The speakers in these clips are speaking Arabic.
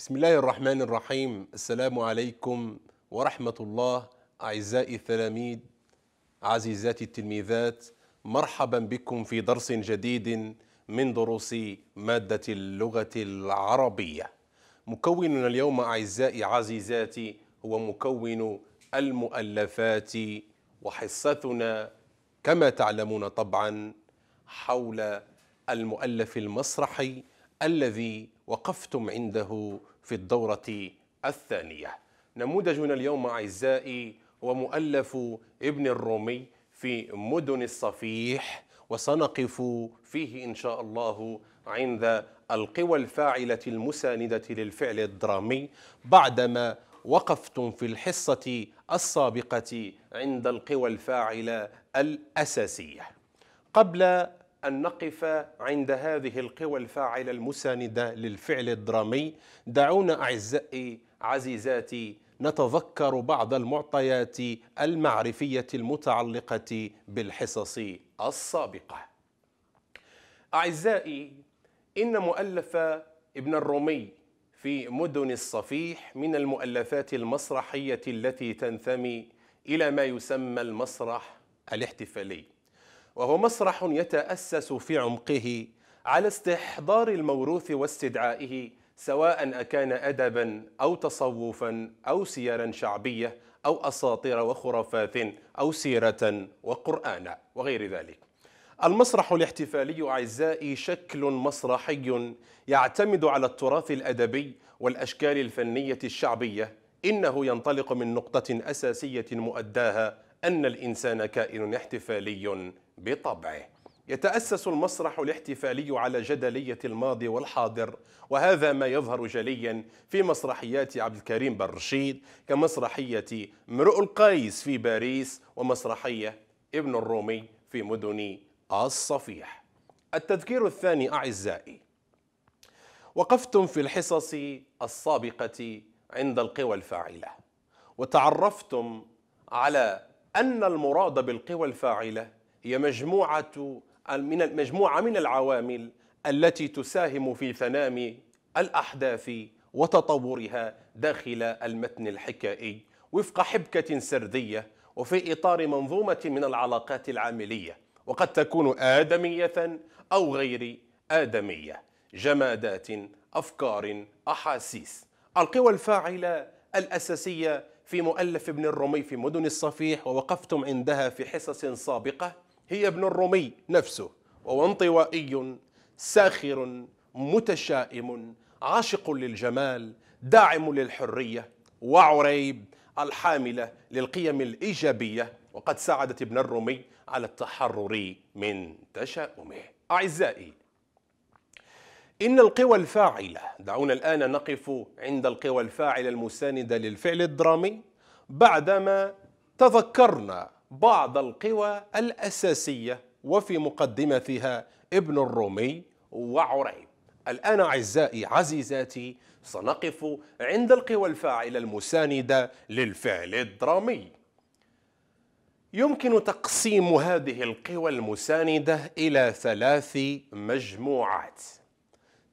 بسم الله الرحمن الرحيم السلام عليكم ورحمة الله أعزائي التلاميذ عزيزاتي التلميذات مرحبا بكم في درس جديد من دروس مادة اللغة العربية مكوننا اليوم أعزائي عزيزاتي هو مكون المؤلفات وحصتنا كما تعلمون طبعا حول المؤلف المسرحي الذي وقفتم عنده في الدورة الثانية نموذجنا اليوم أعزائي ومؤلف ابن الرومي في مدن الصفيح وسنقف فيه إن شاء الله عند القوى الفاعلة المساندة للفعل الدرامي بعدما وقفتم في الحصة السابقة عند القوى الفاعلة الأساسية قبل أن نقف عند هذه القوى الفاعلة المساندة للفعل الدرامي دعونا أعزائي عزيزاتي نتذكر بعض المعطيات المعرفية المتعلقة بالحصص السابقة أعزائي إن مؤلف ابن الرومي في مدن الصفيح من المؤلفات المسرحية التي تنتمي إلى ما يسمى المسرح الاحتفالي وهو مسرح يتأسس في عمقه على استحضار الموروث واستدعائه سواء أكان أدبا أو تصوفا أو سيرا شعبية أو أساطير وخرافات أو سيرة وقرآن وغير ذلك المسرح الاحتفالي أعزائي شكل مسرحي يعتمد على التراث الأدبي والأشكال الفنية الشعبية إنه ينطلق من نقطة أساسية مؤداها أن الإنسان كائن احتفالي بطبعه يتأسس المسرح الاحتفالي على جدلية الماضي والحاضر وهذا ما يظهر جليا في مسرحيات عبد الكريم بن رشيد كمسرحية امرؤ القيس في باريس ومسرحية ابن الرومي في مدن الصفيح التذكير الثاني أعزائي وقفتم في الحصص السابقة عند القوى الفاعلة وتعرفتم على أن المراد بالقوى الفاعلة هي مجموعة من مجموعة من العوامل التي تساهم في تنام الأحداث وتطورها داخل المتن الحكائي وفق حبكة سردية وفي إطار منظومة من العلاقات العاملية وقد تكون آدمية أو غير آدمية جمادات أفكار أحاسيس القوى الفاعلة الأساسية في مؤلف ابن الرومي في مدن الصفيح ووقفتم عندها في حصص سابقة هي ابن الرومي نفسه وهو انطوائي ساخر متشائم عاشق للجمال داعم للحرية وعريب الحاملة للقيم الإيجابية وقد ساعدت ابن الرومي على التحرر من تشاؤمه أعزائي إن القوى الفاعلة دعونا الآن نقف عند القوى الفاعلة المساندة للفعل الدرامي بعدما تذكرنا بعض القوى الأساسية وفي مقدمتها ابن الرومي وعريب الآن أعزائي عزيزاتي سنقف عند القوى الفاعلة المساندة للفعل الدرامي يمكن تقسيم هذه القوى المساندة إلى ثلاث مجموعات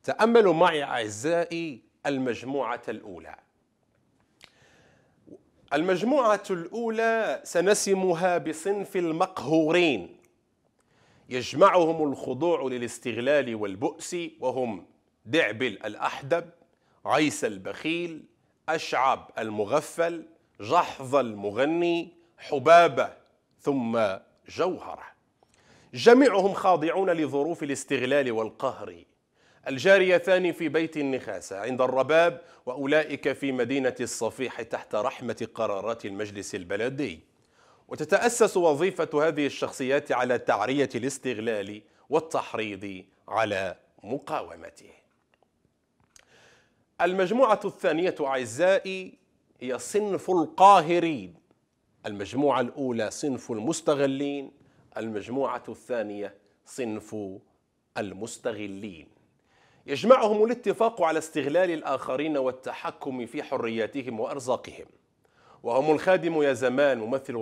تأملوا معي أعزائي المجموعة الأولى المجموعة الأولى سنسمها بصنف المقهورين يجمعهم الخضوع للاستغلال والبؤس وهم دعبل الأحدب عيسى البخيل أشعب المغفل جحظ المغني حبابة ثم جوهرة جميعهم خاضعون لظروف الاستغلال والقهر الجاريتان في بيت النخاسة عند الرباب وأولئك في مدينة الصفيح تحت رحمة قرارات المجلس البلدي وتتأسس وظيفة هذه الشخصيات على تعرية الاستغلال والتحريض على مقاومته المجموعة الثانية أعزائي هي صنف القاهرين المجموعة الأولى صنف المستغلين المجموعة الثانية صنف المستغلين يجمعهم الاتفاق على استغلال الآخرين والتحكم في حرياتهم وأرزاقهم وهم الخادم يا زمان ممثل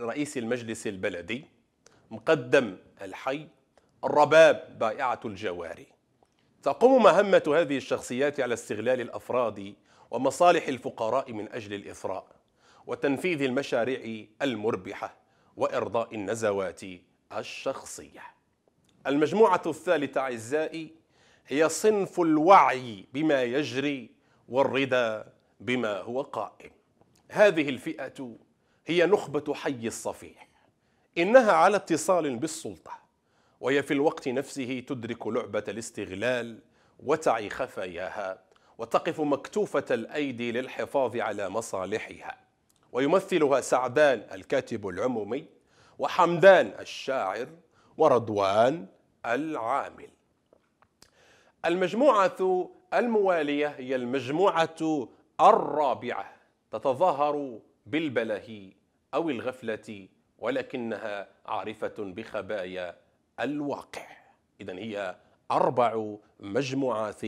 رئيس المجلس البلدي مقدم الحي الرباب بائعة الجواري تقوم مهمة هذه الشخصيات على استغلال الأفراد ومصالح الفقراء من أجل الإثراء وتنفيذ المشاريع المربحة وإرضاء النزوات الشخصية المجموعة الثالثة أعزائي هي صنف الوعي بما يجري والرضا بما هو قائم هذه الفئه هي نخبه حي الصفيح انها على اتصال بالسلطه وهي في الوقت نفسه تدرك لعبه الاستغلال وتعي خفاياها وتقف مكتوفه الايدي للحفاظ على مصالحها ويمثلها سعدان الكاتب العمومي وحمدان الشاعر ورضوان العامل المجموعة الموالية هي المجموعة الرابعة تتظاهر بالبله أو الغفلة ولكنها عارفة بخبايا الواقع إذا هي أربع مجموعات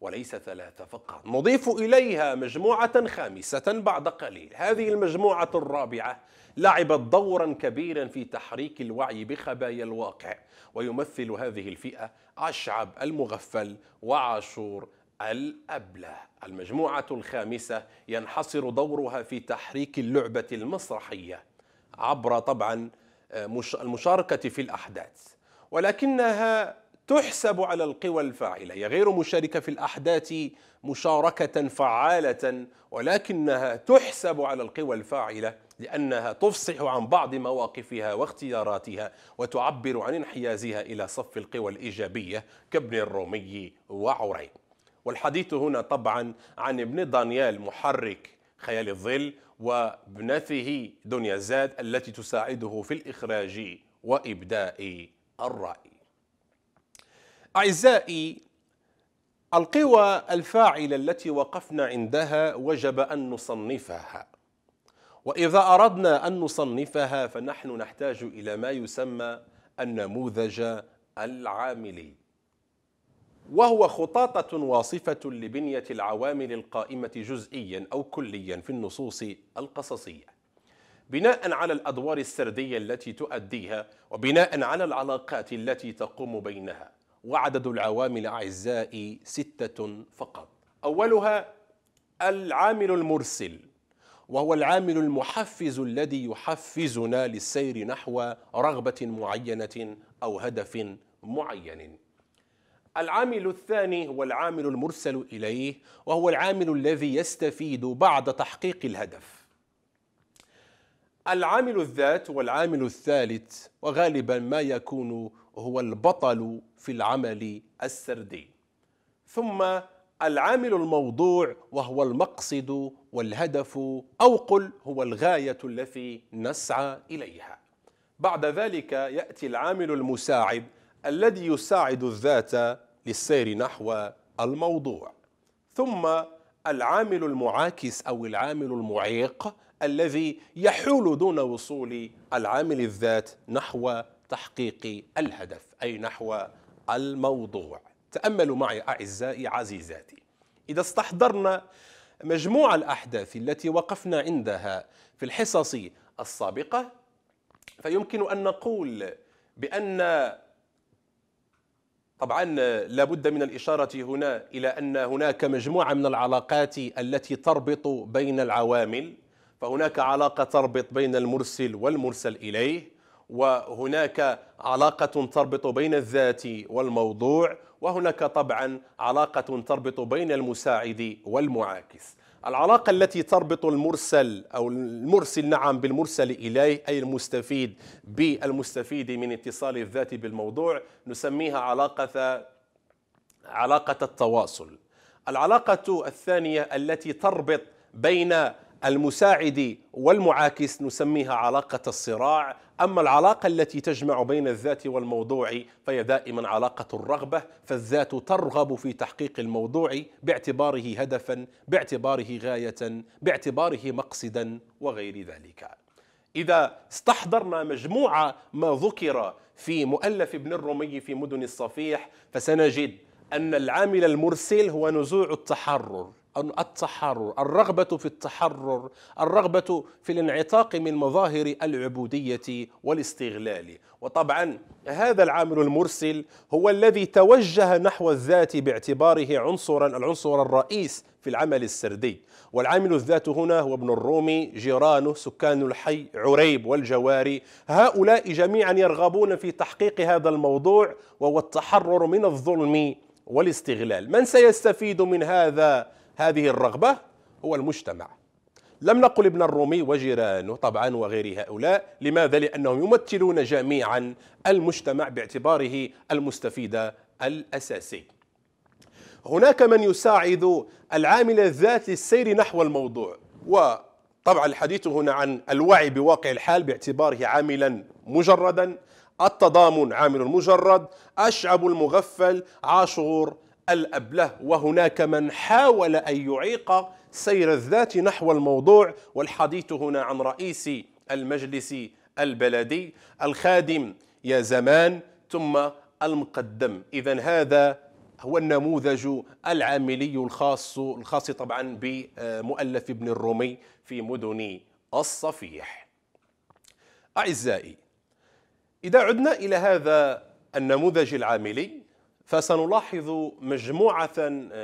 وليس ثلاثة فقط نضيف إليها مجموعة خامسة بعد قليل هذه المجموعة الرابعة لعبت دورا كبيرا في تحريك الوعي بخبايا الواقع ويمثل هذه الفئة أشعب المغفل وعاشور الأبلة المجموعة الخامسة ينحصر دورها في تحريك اللعبة المسرحية عبر طبعا آه، المشاركة في الأحداث ولكنها تحسب على القوى الفاعلة هي غير مشاركة في الأحداث مشاركة فعالة ولكنها تحسب على القوى الفاعلة لأنها تفصح عن بعض مواقفها واختياراتها وتعبر عن انحيازها إلى صف القوى الإيجابية كابن الرومي وعري والحديث هنا طبعا عن ابن دانيال محرك خيال الظل وابنته دنيا زاد التي تساعده في الإخراج وإبداء الرأي أعزائي القوى الفاعلة التي وقفنا عندها وجب أن نصنفها وإذا أردنا أن نصنفها فنحن نحتاج إلى ما يسمى النموذج العاملي وهو خطاطة واصفة لبنية العوامل القائمة جزئيا أو كليا في النصوص القصصية بناء على الأدوار السردية التي تؤديها وبناء على العلاقات التي تقوم بينها وعدد العوامل أعزائي ستة فقط أولها العامل المرسل وهو العامل المحفز الذي يحفزنا للسير نحو رغبة معينة أو هدف معين العامل الثاني هو العامل المرسل إليه وهو العامل الذي يستفيد بعد تحقيق الهدف العامل الذات والعامل الثالث وغالبا ما يكون هو البطل في العمل السردي ثم العامل الموضوع وهو المقصد والهدف او قل هو الغايه التي نسعى اليها بعد ذلك ياتي العامل المساعد الذي يساعد الذات للسير نحو الموضوع ثم العامل المعاكس او العامل المعيق الذي يحول دون وصول العامل الذات نحو تحقيق الهدف أي نحو الموضوع تأملوا معي أعزائي عزيزاتي إذا استحضرنا مجموع الأحداث التي وقفنا عندها في الحصص السابقة فيمكن أن نقول بأن طبعا لابد من الإشارة هنا إلى أن هناك مجموعة من العلاقات التي تربط بين العوامل فهناك علاقة تربط بين المرسل والمرسل إليه وهناك علاقة تربط بين الذات والموضوع وهناك طبعا علاقة تربط بين المساعد والمعاكس العلاقة التي تربط المرسل أو المرسل نعم بالمرسل إليه أي المستفيد بالمستفيد من اتصال الذات بالموضوع نسميها علاقة علاقة التواصل العلاقة الثانية التي تربط بين المساعد والمعاكس نسميها علاقة الصراع أما العلاقة التي تجمع بين الذات والموضوع فهي دائما علاقة الرغبة فالذات ترغب في تحقيق الموضوع باعتباره هدفا باعتباره غاية باعتباره مقصدا وغير ذلك إذا استحضرنا مجموعة ما ذكر في مؤلف ابن الرومي في مدن الصفيح فسنجد أن العامل المرسل هو نزوع التحرر التحرر الرغبة في التحرر الرغبة في الانعتاق من مظاهر العبودية والاستغلال وطبعا هذا العامل المرسل هو الذي توجه نحو الذات باعتباره عنصرا العنصر الرئيس في العمل السردي والعامل الذات هنا هو ابن الرومي جيرانه سكان الحي عريب والجواري هؤلاء جميعا يرغبون في تحقيق هذا الموضوع وهو التحرر من الظلم والاستغلال من سيستفيد من هذا هذه الرغبة هو المجتمع لم نقل ابن الرومي وجيرانه طبعا وغير هؤلاء لماذا؟ لأنهم يمثلون جميعا المجتمع باعتباره المستفيد الأساسي هناك من يساعد العامل الذات للسير نحو الموضوع وطبعا الحديث هنا عن الوعي بواقع الحال باعتباره عاملا مجردا التضامن عامل مجرد الشعب المغفل عاشور الأبله وهناك من حاول أن يعيق سير الذات نحو الموضوع والحديث هنا عن رئيس المجلس البلدي الخادم يا زمان ثم المقدم إذا هذا هو النموذج العاملي الخاص الخاص طبعا بمؤلف ابن الرومي في مدن الصفيح أعزائي إذا عدنا إلى هذا النموذج العاملي فسنلاحظ مجموعة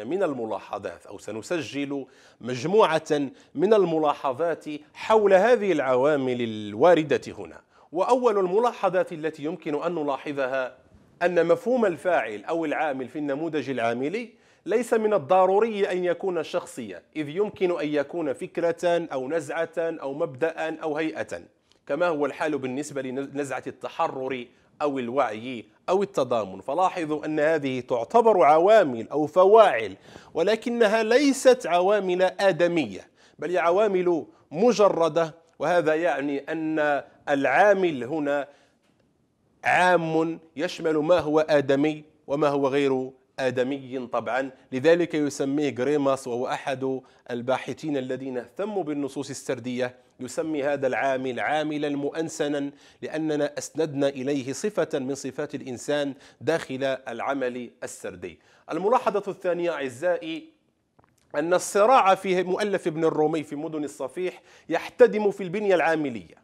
من الملاحظات أو سنسجل مجموعة من الملاحظات حول هذه العوامل الواردة هنا وأول الملاحظات التي يمكن أن نلاحظها أن مفهوم الفاعل أو العامل في النموذج العاملي ليس من الضروري أن يكون شخصيا إذ يمكن أن يكون فكرة أو نزعة أو مبدأ أو هيئة كما هو الحال بالنسبة لنزعة التحرر أو الوعي أو التضامن فلاحظوا أن هذه تعتبر عوامل أو فواعل ولكنها ليست عوامل آدمية بل هي عوامل مجردة وهذا يعني أن العامل هنا عام يشمل ما هو آدمي وما هو غير آدمي طبعا لذلك يسميه غريماس وهو أحد الباحثين الذين اهتموا بالنصوص السردية يسمي هذا العامل عاملا مؤنسنا لأننا أسندنا إليه صفة من صفات الإنسان داخل العمل السردي الملاحظة الثانية أعزائي أن الصراع في مؤلف ابن الرومي في مدن الصفيح يحتدم في البنية العاملية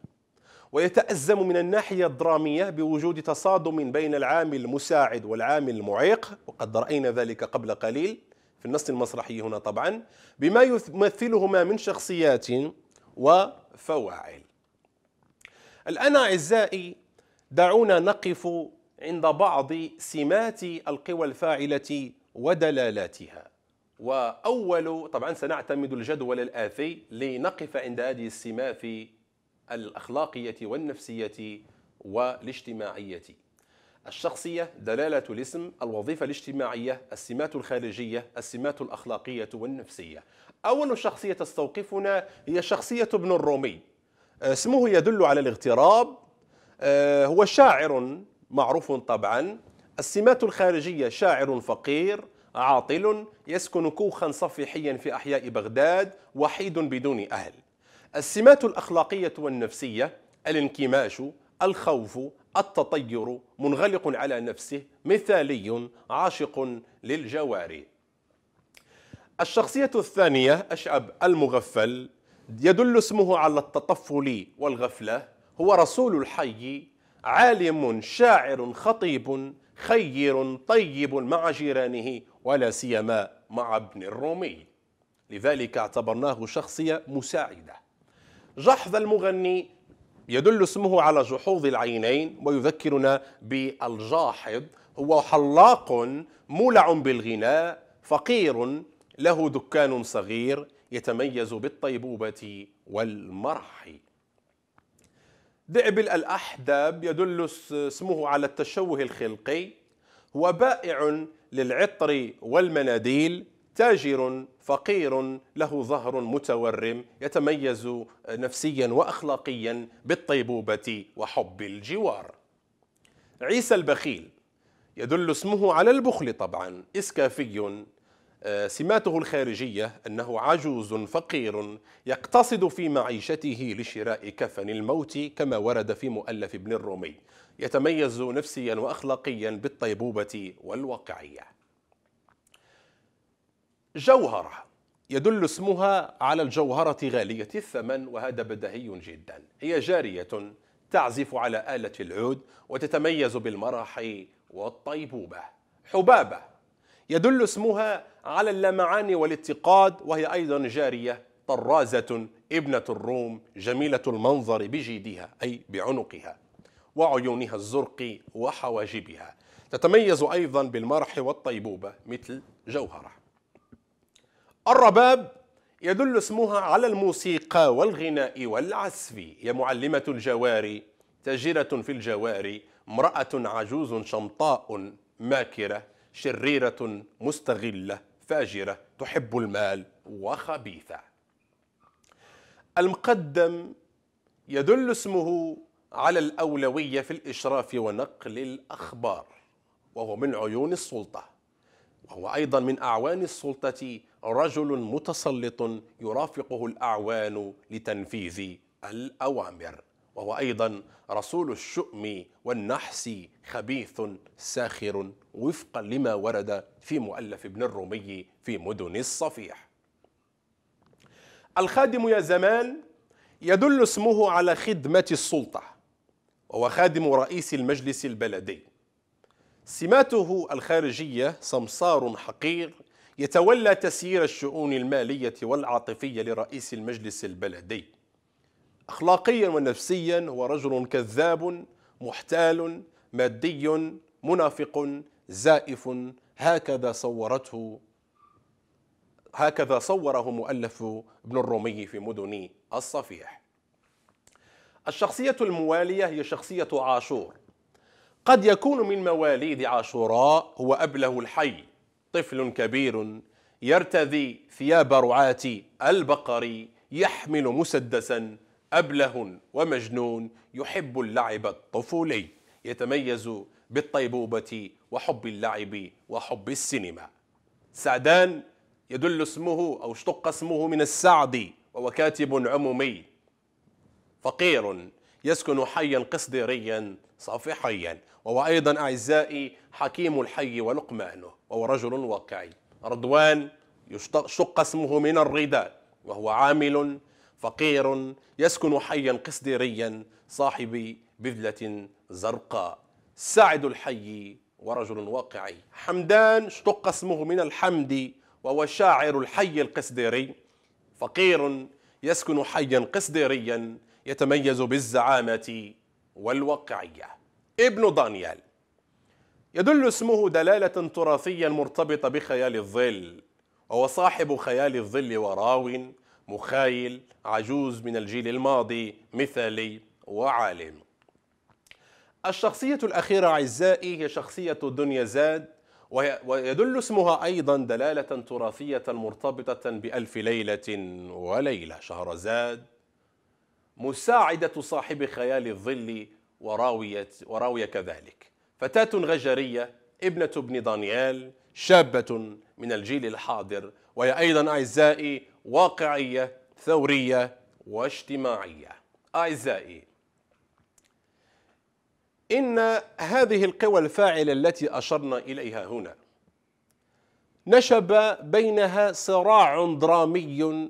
ويتأزم من الناحية الدرامية بوجود تصادم بين العامل المساعد والعامل المعيق وقد رأينا ذلك قبل قليل في النص المسرحي هنا طبعا بما يمثلهما من شخصيات وفواعل الآن أعزائي دعونا نقف عند بعض سمات القوى الفاعلة ودلالاتها وأول طبعا سنعتمد الجدول الآتي لنقف عند هذه السمات في الأخلاقية والنفسية والاجتماعية الشخصية دلالة الاسم الوظيفة الاجتماعية السمات الخارجية السمات الأخلاقية والنفسية أول شخصية تستوقفنا هي شخصية ابن الرومي آه، اسمه يدل على الاغتراب آه، هو شاعر معروف طبعا السمات الخارجية شاعر فقير عاطل يسكن كوخا صفيحيا في أحياء بغداد وحيد بدون أهل السمات الأخلاقية والنفسية الانكماش الخوف التطير منغلق على نفسه مثالي عاشق للجواري الشخصية الثانية أشعب المغفل يدل اسمه على التطفل والغفلة هو رسول الحي عالم شاعر خطيب خير طيب مع جيرانه ولا سيما مع ابن الرومي لذلك اعتبرناه شخصية مساعدة جحظ المغني يدل اسمه على جحوظ العينين ويذكرنا بالجاحظ هو حلاق مولع بالغناء فقير له دكان صغير يتميز بالطيبوبة والمرح دعبل الأحدب يدل اسمه على التشوه الخلقي هو بائع للعطر والمناديل تاجر فقير له ظهر متورم يتميز نفسيا واخلاقيا بالطيبوبه وحب الجوار. عيسى البخيل يدل اسمه على البخل طبعا اسكافي آه، سماته الخارجيه انه عجوز فقير يقتصد في معيشته لشراء كفن الموت كما ورد في مؤلف ابن الرومي يتميز نفسيا واخلاقيا بالطيبوبه والواقعيه جوهرة يدل اسمها على الجوهرة غالية الثمن وهذا بدهي جدا هي جارية تعزف على آلة العود وتتميز بالمرح والطيبوبة حبابة يدل اسمها على اللمعان والاتقاد وهي أيضا جارية طرازة ابنة الروم جميلة المنظر بجيدها أي بعنقها وعيونها الزرق وحواجبها تتميز أيضا بالمرح والطيبوبة مثل جوهره الرباب يدل اسمها على الموسيقى والغناء والعزف هي معلمة الجواري تاجرة في الجواري امرأة عجوز شمطاء ماكرة شريرة مستغلة فاجرة تحب المال وخبيثة المقدم يدل اسمه على الأولوية في الإشراف ونقل الأخبار وهو من عيون السلطة وهو أيضا من أعوان السلطة رجل متسلط يرافقه الأعوان لتنفيذ الأوامر وهو أيضا رسول الشؤم والنحس خبيث ساخر وفقا لما ورد في مؤلف ابن الرومي في مدن الصفيح الخادم يا زمان يدل اسمه على خدمة السلطة وهو خادم رئيس المجلس البلدي سماته الخارجية سمسار حقير يتولى تسيير الشؤون المالية والعاطفية لرئيس المجلس البلدي أخلاقيا ونفسيا هو رجل كذاب محتال مادي منافق زائف هكذا صورته هكذا صوره مؤلف ابن الرومي في مدن الصفيح الشخصية الموالية هي شخصية عاشور قد يكون من مواليد عاشوراء هو أبله الحي طفل كبير يرتدي ثياب رعاة البقر يحمل مسدسا أبله ومجنون يحب اللعب الطفولي يتميز بالطيبوبة وحب اللعب وحب السينما سعدان يدل اسمه أو اشتق اسمه من السعد وهو كاتب عمومي فقير يسكن حيا قصديريا صافحيا وهو أيضا أعزائي حكيم الحي ولقمانه وهو رجل واقعي رضوان شق اسمه من الرداء وهو عامل فقير يسكن حيا قصديريا صاحب بذلة زرقاء ساعد الحي ورجل واقعي حمدان اشتق اسمه من الحمد وهو شاعر الحي القصديري فقير يسكن حيا قصديريا يتميز بالزعامة والواقعية ابن دانيال يدل اسمه دلالة تراثية مرتبطة بخيال الظل وهو صاحب خيال الظل وراو مخايل عجوز من الجيل الماضي مثالي وعالم الشخصية الأخيرة أعزائي هي شخصية دنيا زاد ويدل اسمها أيضا دلالة تراثية مرتبطة بألف ليلة وليلة شهر زاد مساعدة صاحب خيال الظل وراوية, وراوية كذلك فتاة غجرية ابنة ابن دانيال شابة من الجيل الحاضر وهي أيضا أعزائي واقعية ثورية واجتماعية أعزائي إن هذه القوى الفاعلة التي أشرنا إليها هنا نشب بينها صراع درامي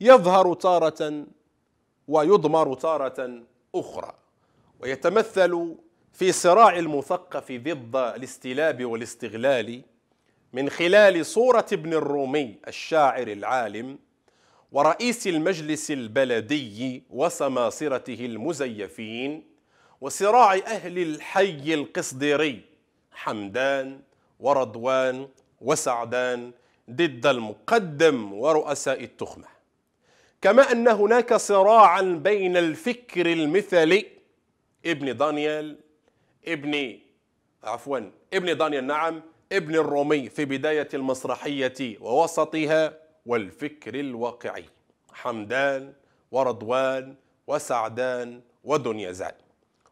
يظهر تارة ويضمر تارة أخرى ويتمثل في صراع المثقف ضد الاستلاب والاستغلال من خلال صورة ابن الرومي الشاعر العالم ورئيس المجلس البلدي وسماصرته المزيفين وصراع أهل الحي القصديري حمدان ورضوان وسعدان ضد المقدم ورؤساء التخمة كما أن هناك صراعا بين الفكر المثلي ابن دانيال ابن عفوا ابن دانيال نعم ابن الرومي في بداية المسرحية ووسطها والفكر الواقعي حمدان ورضوان وسعدان ودنيا ودنيازان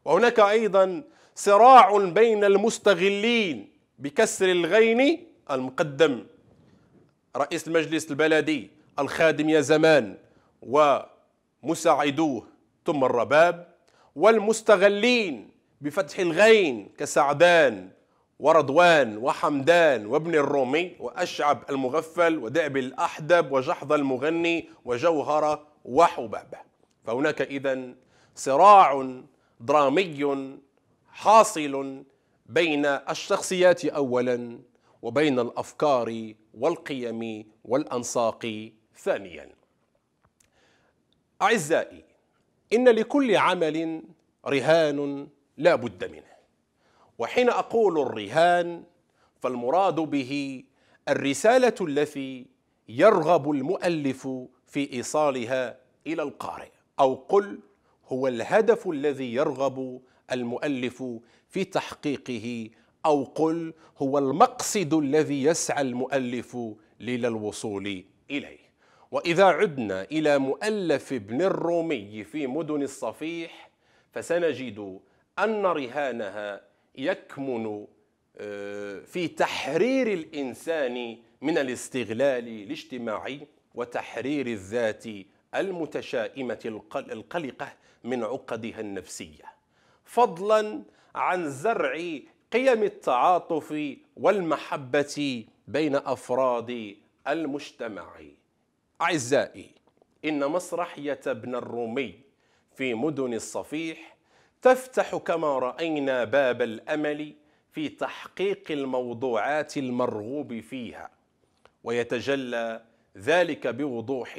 وهناك أيضا صراع بين المستغلين بكسر الغين المقدم رئيس المجلس البلدي الخادم يا زمان ومساعدوه ثم الرباب والمستغلين بفتح الغين كسعدان ورضوان وحمدان وابن الرومي وأشعب المغفل ودعب الأحدب وجحظ المغني وجوهرة وحبابة فهناك إذا صراع درامي حاصل بين الشخصيات أولا وبين الأفكار والقيم والأنساق ثانيا أعزائي إن لكل عمل رهان لا بد منه وحين أقول الرهان فالمراد به الرسالة التي يرغب المؤلف في إيصالها إلى القارئ أو قل هو الهدف الذي يرغب المؤلف في تحقيقه أو قل هو المقصد الذي يسعى المؤلف للوصول إليه وإذا عدنا إلى مؤلف ابن الرومي في مدن الصفيح فسنجد أن رهانها يكمن آه، في تحرير الإنسان من الاستغلال الاجتماعي وتحرير الذات المتشائمة القلقة من عقدها النفسية فضلا عن زرع قيم التعاطف والمحبة بين أفراد المجتمع أعزائي إن مسرحية ابن الرومي في مدن الصفيح تفتح كما رأينا باب الأمل في تحقيق الموضوعات المرغوب فيها ويتجلى ذلك بوضوح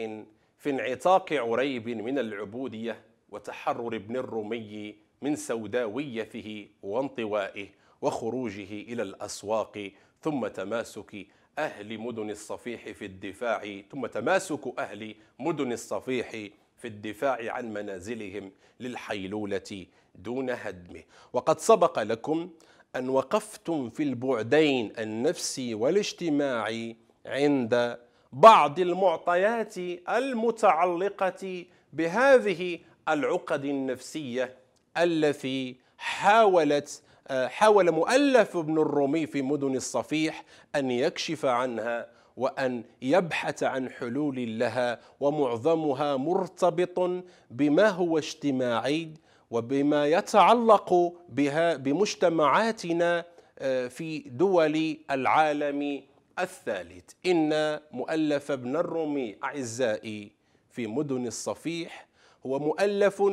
في انعتاق عريب من العبودية وتحرر ابن الرومي من سوداويته وانطوائه وخروجه إلى الأسواق ثم تماسك أهل مدن الصفيح في الدفاع ثم تماسك أهل مدن الصفيح في الدفاع عن منازلهم للحيلولة دون هدمه وقد سبق لكم أن وقفتم في البعدين النفسي والاجتماعي عند بعض المعطيات المتعلقة بهذه العقد النفسية التي حاولت حاول مؤلف ابن الرومي في مدن الصفيح أن يكشف عنها وأن يبحث عن حلول لها ومعظمها مرتبط بما هو اجتماعي وبما يتعلق بها بمجتمعاتنا آه، في دول العالم الثالث إن مؤلف ابن الرومي أعزائي في مدن الصفيح هو مؤلف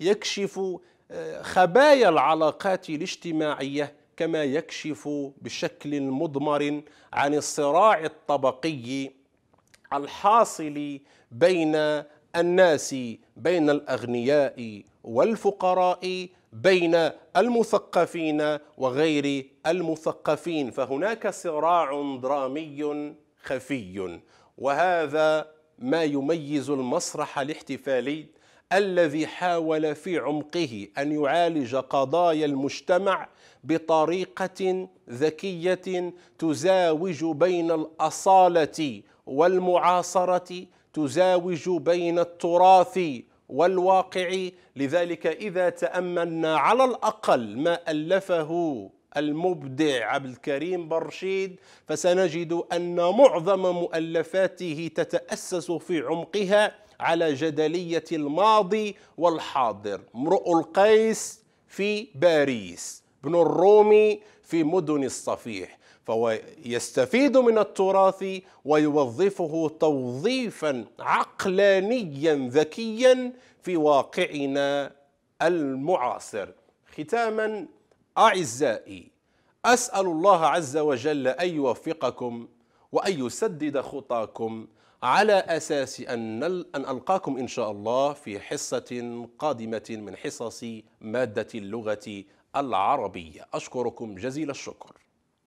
يكشف خبايا العلاقات الاجتماعيه كما يكشف بشكل مضمر عن الصراع الطبقي الحاصل بين الناس بين الاغنياء والفقراء بين المثقفين وغير المثقفين فهناك صراع درامي خفي وهذا ما يميز المسرح الاحتفالي الذي حاول في عمقه ان يعالج قضايا المجتمع بطريقه ذكيه تزاوج بين الاصاله والمعاصره تزاوج بين التراث والواقع لذلك اذا تاملنا على الاقل ما الفه المبدع عبد الكريم برشيد فسنجد ان معظم مؤلفاته تتاسس في عمقها على جدلية الماضي والحاضر امرؤ القيس في باريس ابن الرومي في مدن الصفيح فهو يستفيد من التراث ويوظفه توظيفا عقلانيا ذكيا في واقعنا المعاصر ختاما اعزائي اسال الله عز وجل ان يوفقكم وان يسدد خطاكم على أساس أن أن ألقاكم إن شاء الله في حصة قادمة من حصص مادة اللغة العربية أشكركم جزيل الشكر